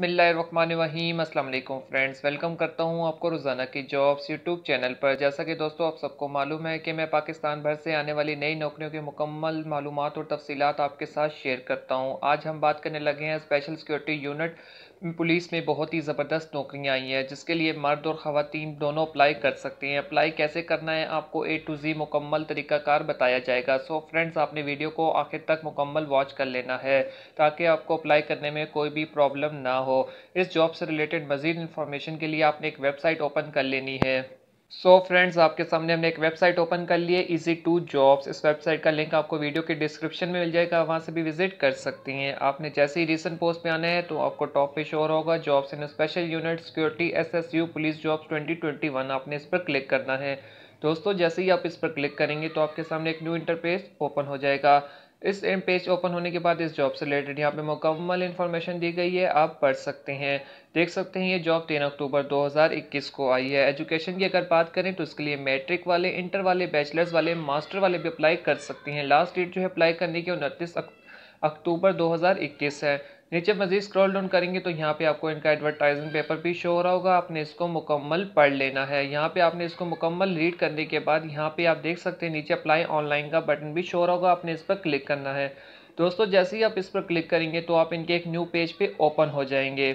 बिसमीम अस्सलाम वालेकुम फ्रेंड्स वेलकम करता हूँ आपको रोज़ाना की जॉब्स यूट्यूब चैनल पर जैसा कि दोस्तों आप सबको मालूम है कि मैं पाकिस्तान भर से आने वाली नई नौकरियों की मुकम्मल मालूम और तफसीत आपके साथ शेयर करता हूँ आज हम बात करने लगे हैं स्पेशल सिक्योरिटी यूनिट पुलिस में बहुत ही ज़बरदस्त नौकरियाँ आई हैं जिसके लिए मर्द और ख़वातीन दोनों अप्लाई कर सकती हैं अप्लाई कैसे करना है आपको ए टू जी मुकम्मल तरीकाकार बताया जाएगा सो फ्रेंड्स आपने वीडियो को आखिर तक मुकम्मल वॉच कर लेना है ताकि आपको अप्लाई करने में कोई भी प्रॉब्लम ना हो इस जॉब से रिलेटेड मजीद इन्फॉर्मेशन के लिए आपने एक वेबसाइट ओपन कर लेनी है सो so फ्रेंड्स आपके सामने हमने एक वेबसाइट ओपन कर ली है इजी टू जॉब्स इस वेबसाइट का लिंक आपको वीडियो के डिस्क्रिप्शन में मिल जाएगा वहाँ से भी विजिट कर सकती हैं आपने जैसे ही रिसेंट पोस्ट पे आना है तो आपको टॉप पे शोर होगा jobs in special unit security SSU police jobs 2021 आपने इस पर क्लिक करना है दोस्तों जैसे ही आप इस पर क्लिक करेंगे तो आपके सामने एक न्यू इंटरफेस ओपन हो जाएगा इस पेज ओपन होने के बाद इस जॉब से रिलेटेड यहाँ पे मुकम्मल इन्फॉर्मेशन दी गई है आप पढ़ सकते हैं देख सकते हैं ये जॉब तीन अक्टूबर 2021 को आई है एजुकेशन की अगर बात करें तो इसके लिए मैट्रिक वाले इंटर वाले बैचलर्स वाले मास्टर वाले भी अप्लाई कर सकते हैं लास्ट डेट जो है अप्लाई करने की उनतीस अक्टूबर दो है नीचे मजीद स्क्रॉल डाउन करेंगे तो यहाँ पे आपको इनका एडवर्टाइजिंग पेपर भी शो हो रहा होगा आपने इसको मुकम्मल पढ़ लेना है यहाँ पे आपने इसको मुकम्मल रीड करने के बाद यहाँ पे आप देख सकते हैं नीचे अप्लाई ऑनलाइन का बटन भी शो हो रहा होगा आपने इस पर क्लिक करना है दोस्तों जैसे ही आप इस पर क्लिक करेंगे तो आप इनके एक न्यू पेज पे ओपन हो जाएंगे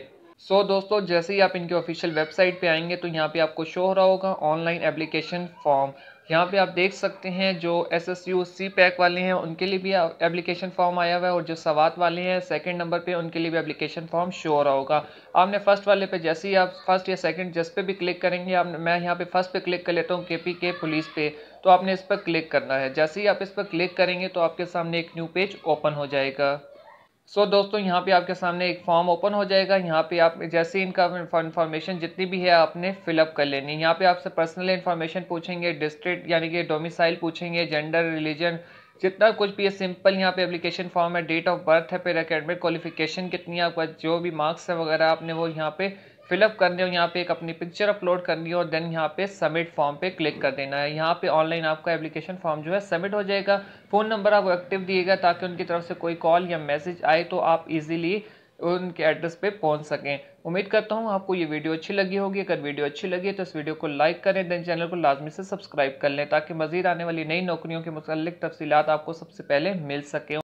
सो so, दोस्तों जैसे ही आप इनके ऑफिशियल वेबसाइट पे आएंगे तो यहाँ पे आपको शो हो रहा होगा ऑनलाइन एप्लीकेशन फॉर्म यहाँ पे आप देख सकते हैं जो S S U C pack वाले हैं उनके लिए भी एप्लीकेशन फॉर्म आया हुआ है और जो सवात वाले हैं सेकंड नंबर पे उनके लिए भी एप्लीकेशन फॉर्म शो हो रहा होगा आपने फर्स्ट वाले पे जैसे ही आप फर्स्ट या सेकंड जिस पे भी क्लिक करेंगे आप मैं यहाँ पे फर्स्ट पे क्लिक कर लेता हूँ के पी के पुलिस पे तो आपने इस पर क्लिक करना है जैसे ही आप इस पर क्लिक करेंगे तो आपके सामने एक न्यू पेज ओपन हो जाएगा सो so, दोस्तों यहाँ पे आपके सामने एक फॉर्म ओपन हो जाएगा यहाँ पे आप जैसे इनका इन्फॉर्मेशन जितनी भी है आपने फिलअप कर लेनी यहाँ पे आपसे पर्सनल इन्फॉर्मेशन पूछेंगे डिस्ट्रिक्ट यानी कि डोमिसाइल पूछेंगे जेंडर रिलीजन जितना कुछ भी है सिंपल यहाँ पे एप्लीकेशन फॉर्म है डेट ऑफ बर्थ है फिर अकेडमिक क्वालिफिकेशन कितनी है आपका जो भी मार्क्स है वगैरह आपने वो यहाँ पे फिलअप करने और यहाँ पे एक अपनी पिक्चर अपलोड करनी है और देन यहाँ पे सबमिट फॉर्म पे क्लिक कर देना है यहाँ पे ऑनलाइन आपका एप्लीकेशन फॉर्म जो है सबमिट हो जाएगा फ़ोन नंबर आप एक्टिव दिएगा ताकि उनकी तरफ से कोई कॉल या मैसेज आए तो आप इजीली उनके एड्रेस पे पहुँच सकें उम्मीद करता हूँ आपको ये वीडियो अच्छी लगी होगी अगर वीडियो अच्छी लगी तो इस वीडियो को लाइक करें देन चैनल को लाजमी से सब्सक्राइब कर लें ताकि मजीद आने वाली नई नौकरियों के मतलब तफसीत आपको सबसे पहले मिल सकें